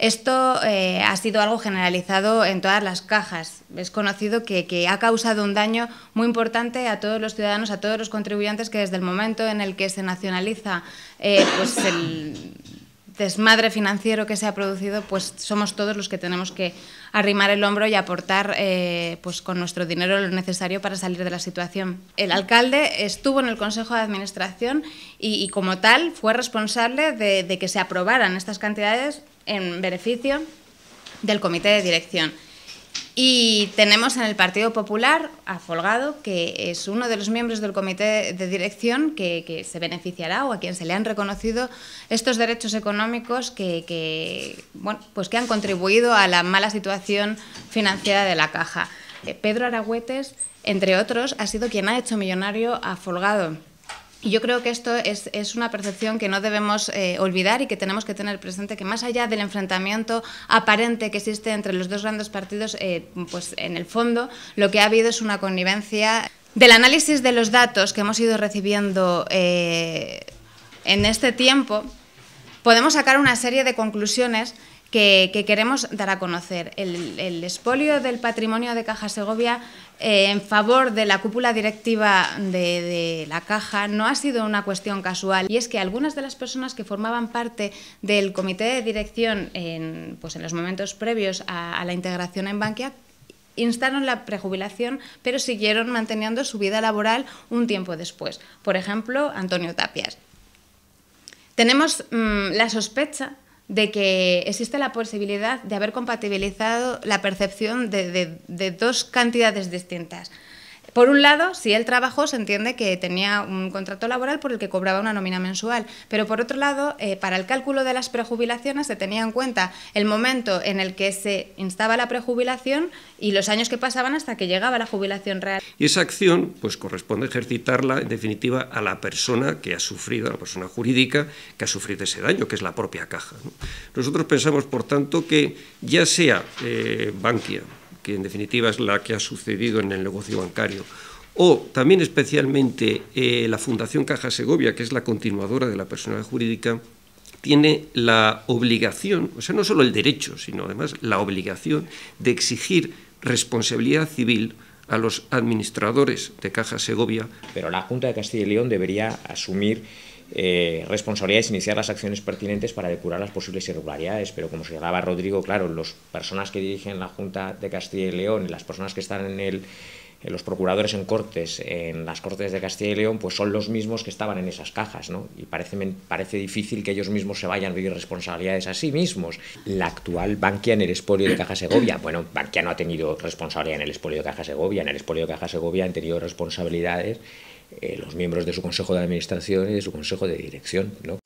Esto eh, ha sido algo generalizado en todas las cajas. Es conocido que, ha causado un daño muy importante a todos los ciudadanos, a todos los contribuyentes que desde el momento en el que se nacionaliza eh, pues el desmadre financiero que se ha producido, pues somos todos los que tenemos que arrimar el hombro y aportar eh, pues con nuestro dinero lo necesario para salir de la situación. El alcalde estuvo en el Consejo de Administración y, como tal fue responsable de, que se aprobaran estas cantidades en beneficio del comité de dirección. Y tenemos en el Partido Popular a Folgado, que es uno de los miembros del comité de dirección que, se beneficiará o a quien se le han reconocido estos derechos económicos que, pues que han contribuido a la mala situación financiera de la caja. Eh, Pedro Aragüetes, entre otros, ha sido quien ha hecho millonario a Folgado y yo creo que esto es, una percepción que no debemos eh, olvidar y que tenemos que tener presente, que más allá del enfrentamiento aparente que existe entre los dos grandes partidos, eh, pues en el fondo lo que ha habido es una connivencia. Del análisis de los datos que hemos ido recibiendo eh, en este tiempo, podemos sacar una serie de conclusiones que, queremos dar a conocer. El, el, expolio del patrimonio de Caja Segovia eh, en favor de la cúpula directiva de, la Caja no ha sido una cuestión casual y es que algunas de las personas que formaban parte del comité de dirección en, pues en los momentos previos a, la integración en Bankia instaron la prejubilación, pero siguieron manteniendo su vida laboral un tiempo después. Por ejemplo, Antonio Tapias. Tenemos mm, la sospecha de que existe la posibilidad de haber compatibilizado la percepción de, de, dos cantidades distintas. Por un lado, si él trabajó, se entiende que tenía un contrato laboral por el que cobraba una nómina mensual, pero por otro lado, eh, para el cálculo de las prejubilaciones se tenía en cuenta el momento en el que se instaba la prejubilación y los años que pasaban hasta que llegaba la jubilación real. Y esa acción, pues corresponde ejercitarla, en definitiva, a la persona que ha sufrido, a la persona jurídica que ha sufrido ese daño, que es la propia caja. Nosotros pensamos, por tanto, que ya sea eh, Bankia, que en definitiva es la que ha sucedido en el negocio bancario, o también especialmente eh, la Fundación Caja Segovia, que es la continuadora de la personalidad jurídica, tiene la obligación, o sea, no solo el derecho, sino además la obligación de exigir responsabilidad civil a los administradores de Caja Segovia. Pero la Junta de Castilla y León debería asumir eh, responsabilidad es iniciar las acciones pertinentes para curar las posibles irregularidades, pero como señalaba Rodrigo, claro, las personas que dirigen la Junta de Castilla y León y las personas que están en el eh, los procuradores en cortes, en las cortes de Castilla y León, pues son los mismos que estaban en esas cajas, ¿no? Y parece, parece difícil que ellos mismos se vayan a vivir responsabilidades a sí mismos. La actual Bankia en el expolio de Caja Segovia, bueno, Bankia no ha tenido responsabilidad en el expolio de Caja Segovia, en el expolio de Caja Segovia han tenido responsabilidades eh, los miembros de su consejo de administración y de su consejo de dirección, ¿no?